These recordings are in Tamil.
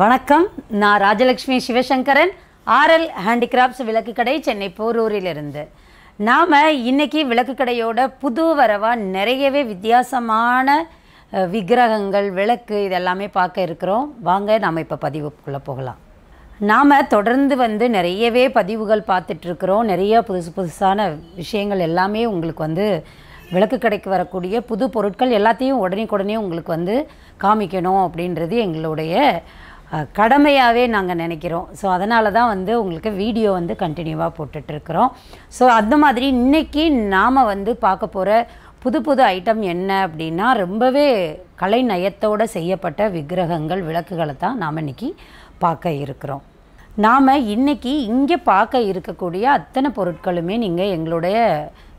வணக்கம் நான் ராஜலக்ஷ்மி சிவசங்கரன் ஆர்எல் ஹேண்டிகிராஃப்ட்ஸ் விளக்கு கடை சென்னை போரூரிலிருந்து நாம் இன்றைக்கி விளக்கு கடையோட புது வரவாக நிறையவே வித்தியாசமான விக்கிரகங்கள் விளக்கு இதெல்லாமே பார்க்க இருக்கிறோம் வாங்க நாம் இப்போ பதிவுக்குள்ளே போகலாம் நாம் தொடர்ந்து வந்து நிறையவே பதிவுகள் பார்த்துட்ருக்குறோம் நிறைய புதுசு புதுசான விஷயங்கள் எல்லாமே உங்களுக்கு வந்து விளக்கு கடைக்கு வரக்கூடிய புது பொருட்கள் எல்லாத்தையும் உடனே உடனே உங்களுக்கு வந்து காமிக்கணும் அப்படின்றது எங்களுடைய கடமையாகவே நாங்கள் நினைக்கிறோம் ஸோ அதனால தான் வந்து உங்களுக்கு வீடியோ வந்து கண்டினியூவாக போட்டுட்ருக்குறோம் ஸோ அந்த மாதிரி இன்றைக்கி நாம் வந்து பார்க்க போகிற புது புது ஐட்டம் என்ன அப்படின்னா ரொம்பவே கலை நயத்தோடு செய்யப்பட்ட விக்கிரகங்கள் விளக்குகளை தான் நாம் இன்றைக்கி பார்க்க இருக்கிறோம் நாம் இன்றைக்கி இங்கே பார்க்க இருக்கக்கூடிய அத்தனை பொருட்களுமே நீங்கள் எங்களுடைய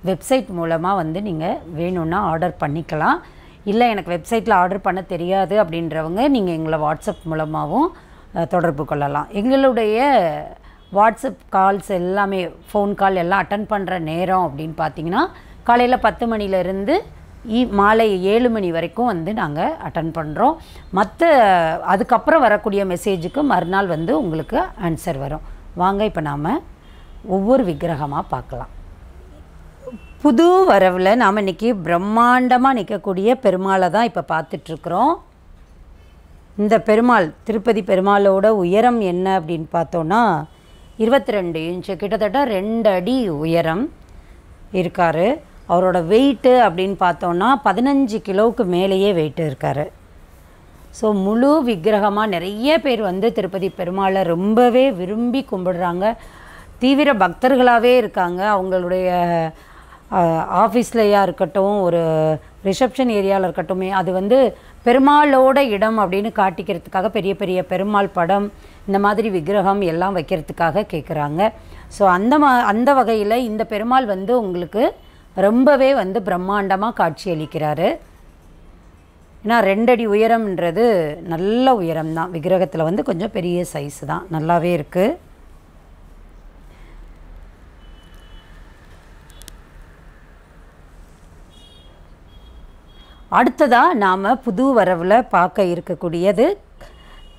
வெப்சைட் மூலமாக வந்து நீங்கள் வேணும்னா ஆர்டர் பண்ணிக்கலாம் இல்லை எனக்கு வெப்சைட்டில் ஆர்டர் பண்ண தெரியாது அப்படின்றவங்க நீங்கள் எங்களை வாட்ஸ்அப் மூலமாகவும் தொடர்பு கொள்ளலாம் எங்களுடைய வாட்ஸ்அப் கால்ஸ் எல்லாமே ஃபோன் கால் எல்லாம் அட்டன் பண்ணுற நேரம் அப்படின்னு பார்த்தீங்கன்னா காலையில் பத்து மணிலேருந்து ஈ மாலை ஏழு மணி வரைக்கும் வந்து நாங்கள் அட்டன் பண்ணுறோம் மற்ற அதுக்கப்புறம் வரக்கூடிய மெசேஜுக்கு மறுநாள் வந்து உங்களுக்கு ஆன்சர் வரும் வாங்க இப்போ நாம் ஒவ்வொரு விக்கிரகமாக பார்க்கலாம் புது வரவில் நாம் இன்றைக்கி பிரம்மாண்டமாக நிற்கக்கூடிய பெருமாளை தான் இப்போ பார்த்துட்ருக்குறோம் இந்த பெருமாள் திருப்பதி பெருமாளோட உயரம் என்ன அப்படின்னு பார்த்தோன்னா இருபத்தி ரெண்டு இன்ச்சு கிட்டத்தட்ட ரெண்டு அடி உயரம் இருக்கார் அவரோட வெயிட்டு அப்படின்னு பார்த்தோன்னா பதினஞ்சு கிலோவுக்கு மேலேயே வெயிட்டு இருக்கார் ஸோ முழு விக்கிரகமாக நிறைய பேர் வந்து திருப்பதி பெருமாளை ரொம்பவே விரும்பி கும்பிடுறாங்க தீவிர பக்தர்களாகவே இருக்காங்க அவங்களுடைய ஆஃபீஸ்லேயாக இருக்கட்டும் ஒரு ரிசப்ஷன் ஏரியாவில் இருக்கட்டும் அது வந்து பெருமாளோட இடம் அப்படின்னு காட்டிக்கிறதுக்காக பெரிய பெரிய பெருமாள் படம் இந்த மாதிரி விக்கிரகம் எல்லாம் வைக்கிறதுக்காக கேட்குறாங்க ஸோ அந்த மா அந்த வகையில் இந்த பெருமாள் வந்து உங்களுக்கு ரொம்பவே வந்து பிரம்மாண்டமாக அளிக்கிறாரு ஏன்னா ரெண்டடி உயரம்ன்றது நல்ல உயரம் தான் விக்கிரகத்தில் வந்து கொஞ்சம் பெரிய சைஸ் தான் நல்லாவே இருக்குது அடுத்ததாக நாம் புது வரவில் பார்க்க இருக்கக்கூடியது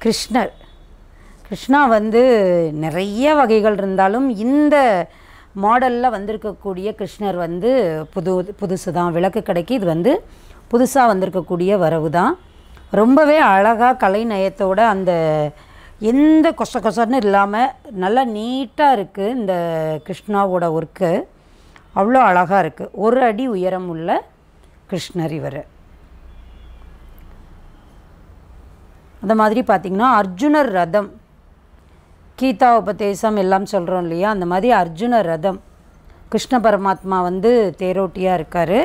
கிருஷ்ணர் கிருஷ்ணா வந்து நிறைய வகைகள் இருந்தாலும் இந்த மாடலில் வந்திருக்கக்கூடிய கிருஷ்ணர் வந்து புது புதுசு தான் விளக்கு கடைக்கு இது வந்து புதுசாக வந்திருக்கக்கூடிய வரவு தான் ரொம்பவே அழகாக கலைநயத்தோட அந்த எந்த கொச கொசன்னு இல்லாமல் நல்லா நீட்டாக இருக்குது இந்த கிருஷ்ணாவோட ஒர்க்கு அவ்வளோ அழகாக இருக்குது ஒரு அடி உயரம் உள்ள கிருஷ்ணர் இவர் அந்த மாதிரி பார்த்திங்கன்னா அர்ஜுனர் ரதம் கீதா உபதேசம் எல்லாம் சொல்கிறோம் இல்லையா அந்த மாதிரி அர்ஜுன ரதம் கிருஷ்ண பரமாத்மா வந்து தேரோட்டியாக இருக்கார்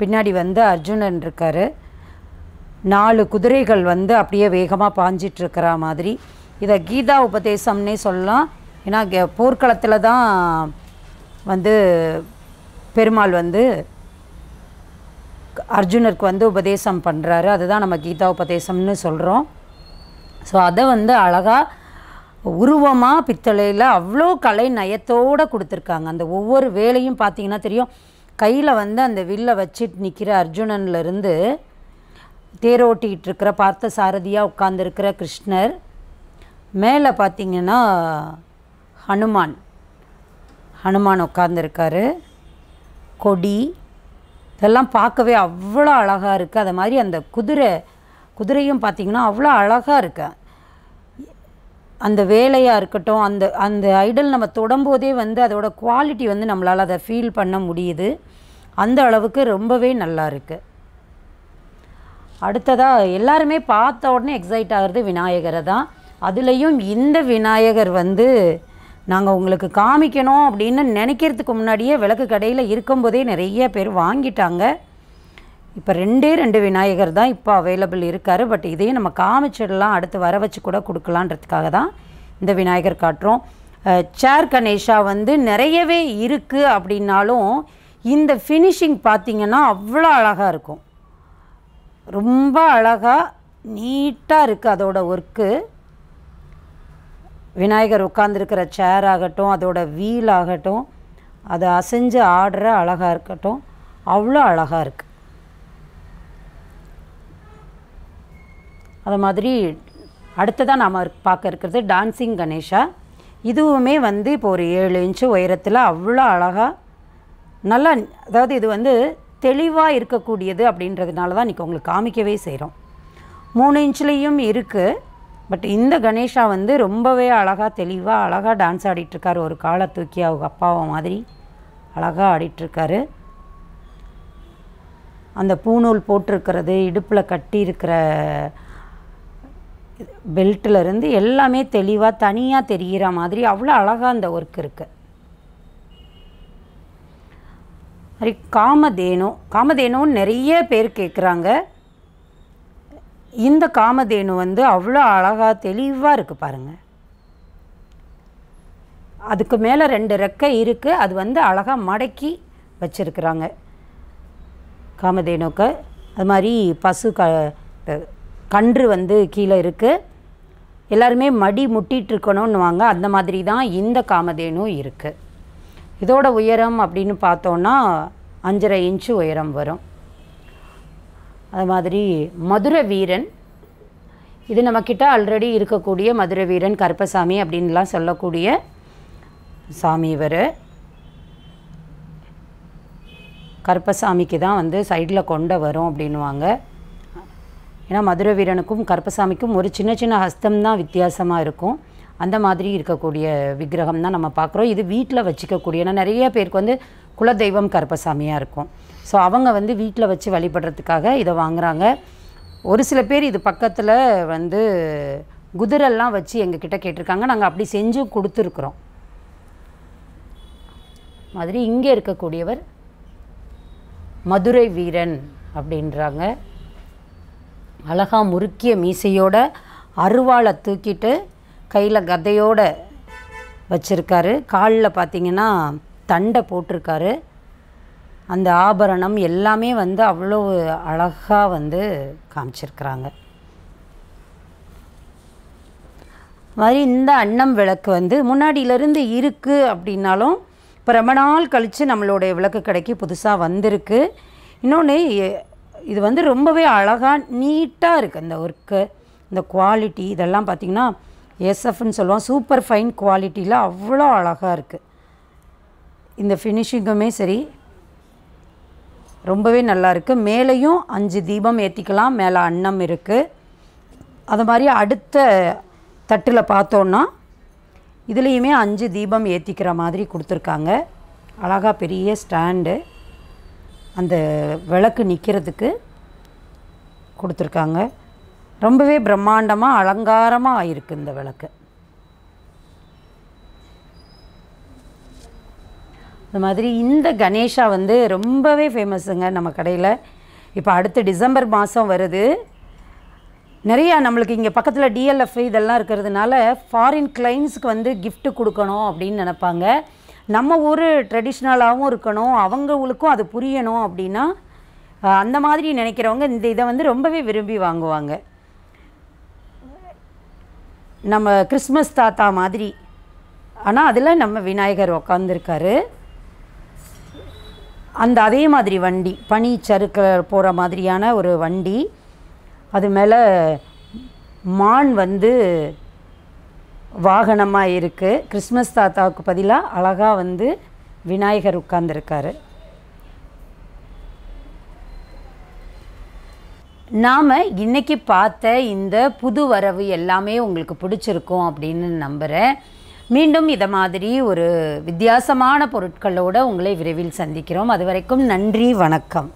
பின்னாடி வந்து அர்ஜுனன் இருக்கார் நாலு குதிரைகள் வந்து அப்படியே வேகமாக பாஞ்சிட்ருக்கிற மாதிரி இதை கீதா உபதேசம்னே சொல்லலாம் ஏன்னா போர்க்களத்தில் தான் வந்து பெருமாள் வந்து அர்ஜுனருக்கு வந்து உபதேசம் பண்ணுறாரு அதுதான் நம்ம கீதா உபதேசம்னு சொல்கிறோம் ஸோ அதை வந்து அழகாக உருவமாக பித்தளையில் அவ்வளோ கலை நயத்தோடு கொடுத்துருக்காங்க அந்த ஒவ்வொரு வேலையும் பார்த்தீங்கன்னா தெரியும் கையில் வந்து அந்த வில்லை வச்சுட்டு நிற்கிற அர்ஜுனன்லேருந்து தேரோட்டிகிட்டு இருக்கிற பார்த்த சாரதியாக உட்காந்துருக்கிற கிருஷ்ணர் மேலே பார்த்திங்கன்னா ஹனுமான் ஹனுமான் உட்காந்துருக்காரு கொடி இதெல்லாம் பார்க்கவே அவ்வளோ அழகாக இருக்குது அது மாதிரி அந்த குதிரை குதிரையும் பார்த்திங்கன்னா அவ்வளோ அழகாக இருக்கு அந்த வேலையாக இருக்கட்டும் அந்த அந்த ஐடல் நம்ம தொடம்போதே வந்து அதோடய குவாலிட்டி வந்து நம்மளால் அதை ஃபீல் பண்ண முடியுது அந்த அளவுக்கு ரொம்பவே நல்லா இருக்குது அடுத்ததாக எல்லாருமே பார்த்த உடனே எக்ஸைட் ஆகிறது விநாயகரை தான் அதுலேயும் இந்த விநாயகர் வந்து நாங்கள் உங்களுக்கு காமிக்கணும் அப்படின்னு நினைக்கிறதுக்கு முன்னாடியே விளக்கு கடையில் இருக்கும்போதே நிறைய பேர் வாங்கிட்டாங்க இப்போ ரெண்டே ரெண்டு விநாயகர் தான் இப்போ அவைலபிள் இருக்கார் பட் இதையும் நம்ம காமிச்சிடலாம் அடுத்து வர வச்சு கூட கொடுக்கலான்றதுக்காக தான் இந்த விநாயகர் காட்டுறோம் சேர் கணேஷா வந்து நிறையவே இருக்குது அப்படின்னாலும் இந்த ஃபினிஷிங் பார்த்திங்கன்னா அவ்வளோ அழகாக இருக்கும் ரொம்ப அழகாக நீட்டாக இருக்குது அதோடய ஒர்க்கு விநாயகர் உட்காந்துருக்கிற சேர் ஆகட்டும் அதோட வீல் ஆகட்டும் அதை அசைஞ்சு ஆடுற அழகாக இருக்கட்டும் அவ்வளோ அழகாக இருக்குது அது மாதிரி அடுத்ததாக நாம் பார்க்க இருக்கிறது டான்சிங் கணேஷா இதுவுமே வந்து இப்போ ஒரு ஏழு இன்ச்சு உயரத்தில் அவ்வளோ அழகாக நல்லா அதாவது இது வந்து தெளிவாக இருக்கக்கூடியது அப்படின்றதுனால தான் இன்றைக்கி உங்களுக்கு காமிக்கவே செய்கிறோம் மூணு இன்ச்லேயும் இருக்குது பட் இந்த கணேஷா வந்து ரொம்பவே அழகாக தெளிவாக அழகாக டான்ஸ் ஆடிட்டுருக்காரு ஒரு காலை தூக்கி அவங்க அப்பாவை மாதிரி அழகாக ஆடிட்டுருக்காரு அந்த பூநூல் போட்டிருக்கிறது இடுப்பில் கட்டி இருக்கிற பெல்ட்டிலருந்து எல்லாமே தெளிவாக தனியாக தெரிகிற மாதிரி அவ்வளோ அழகாக அந்த ஒர்க் இருக்குது மாதிரி காமதேனு காமதேனுன்னு நிறைய பேர் கேட்குறாங்க இந்த காமதேனு வந்து அவ்வளோ அழகாக தெளிவாக இருக்குது பாருங்கள் அதுக்கு மேலே ரெண்டு ரெக்கை இருக்குது அது வந்து அழகாக மடக்கி வச்சுருக்குறாங்க காமதேனுக்கு அது மாதிரி பசு க கன்று வந்து கீழே இருக்குது எல்லாருமே மடி முட்டிகிட்டு வாங்க அந்த மாதிரி தான் இந்த காமதேனும் இருக்குது இதோட உயரம் அப்படின்னு பார்த்தோன்னா அஞ்சரை இன்ச்சு உயரம் வரும் அது மாதிரி மதுரை வீரன் இது நம்மக்கிட்ட ஆல்ரெடி இருக்கக்கூடிய மதுரை வீரன் கருப்பசாமி அப்படின்லாம் சொல்லக்கூடிய சாமி இவர் கருப்பசாமிக்கு தான் வந்து சைடில் கொண்ட வரும் அப்படின்வாங்க ஏன்னா மதுரை வீரனுக்கும் கருப்பசாமிக்கும் ஒரு சின்ன சின்ன ஹஸ்தம் தான் வித்தியாசமாக இருக்கும் அந்த மாதிரி இருக்கக்கூடிய விக்கிரகம் தான் நம்ம பார்க்குறோம் இது வீட்டில் வச்சுக்கக்கூடிய ஏன்னா நிறைய பேருக்கு வந்து குலதெய்வம் கருப்பசாமியாக இருக்கும் ஸோ அவங்க வந்து வீட்டில் வச்சு வழிபடுறதுக்காக இதை வாங்குகிறாங்க ஒரு சில பேர் இது பக்கத்தில் வந்து குதிரெல்லாம் வச்சு எங்ககிட்ட கேட்டிருக்காங்க நாங்கள் அப்படி செஞ்சு கொடுத்துருக்குறோம் மாதிரி இங்கே இருக்கக்கூடியவர் மதுரை வீரன் அப்படின்றாங்க அழகாக முறுக்கிய மீசையோட அருவாளை தூக்கிட்டு கையில் கதையோடு வச்சுருக்காரு காலில் பார்த்திங்கன்னா தண்டை போட்டிருக்காரு அந்த ஆபரணம் எல்லாமே வந்து அவ்வளோ அழகாக வந்து காமிச்சிருக்கிறாங்க மாதிரி இந்த அன்னம் விளக்கு வந்து முன்னாடியிலருந்து இருக்குது அப்படின்னாலும் இப்போ ரொம்ப நாள் கழித்து நம்மளுடைய விளக்கு கடைக்கு புதுசாக வந்திருக்கு இன்னொன்று இது வந்து ரொம்பவே அழகாக நீட்டாக இருக்குது இந்த ஒர்க்கு இந்த குவாலிட்டி இதெல்லாம் பார்த்திங்கன்னா எஸ்எஃப்னு சொல்லுவோம் சூப்பர் ஃபைன் குவாலிட்டியில் அவ்வளோ அழகாக இருக்குது இந்த ஃபினிஷிங்குமே சரி ரொம்பவே நல்லா இருக்குது மேலேயும் அஞ்சு தீபம் ஏற்றிக்கலாம் மேலே அன்னம் இருக்குது அது மாதிரி அடுத்த தட்டில் பார்த்தோன்னா இதுலேயுமே அஞ்சு தீபம் ஏற்றிக்கிற மாதிரி கொடுத்துருக்காங்க அழகாக பெரிய ஸ்டாண்டு அந்த விளக்கு நிற்கிறதுக்கு கொடுத்துருக்காங்க ரொம்பவே பிரம்மாண்டமாக அலங்காரமாக ஆயிருக்கு இந்த விளக்கு இந்த மாதிரி இந்த கணேஷா வந்து ரொம்பவே ஃபேமஸுங்க நம்ம கடையில் இப்போ அடுத்து டிசம்பர் மாதம் வருது நிறையா நம்மளுக்கு இங்கே பக்கத்தில் டிஎல்எஃப் இதெல்லாம் இருக்கிறதுனால ஃபாரின் கிளைண்ட்ஸுக்கு வந்து கிஃப்ட்டு கொடுக்கணும் அப்படின்னு நினப்பாங்க நம்ம ஊர் ட்ரெடிஷ்னலாகவும் இருக்கணும் அவங்களுக்கும் அது புரியணும் அப்படின்னா அந்த மாதிரி நினைக்கிறவங்க இந்த இதை வந்து ரொம்பவே விரும்பி வாங்குவாங்க நம்ம கிறிஸ்மஸ் தாத்தா மாதிரி ஆனால் அதில் நம்ம விநாயகர் உக்காந்துருக்காரு அந்த அதே மாதிரி வண்டி பனி சறுக்க போகிற மாதிரியான ஒரு வண்டி அது மேலே மான் வந்து வாகனமாக இருக்குது கிறிஸ்மஸ் தாத்தாவுக்கு பதிலாக அழகாக வந்து விநாயகர் உட்கார்ந்துருக்காரு நாம் இன்றைக்கி பார்த்த இந்த புது வரவு எல்லாமே உங்களுக்கு பிடிச்சிருக்கும் அப்படின்னு நம்புகிறேன் மீண்டும் இதை மாதிரி ஒரு வித்தியாசமான பொருட்களோடு உங்களை விரைவில் சந்திக்கிறோம் அது வரைக்கும் நன்றி வணக்கம்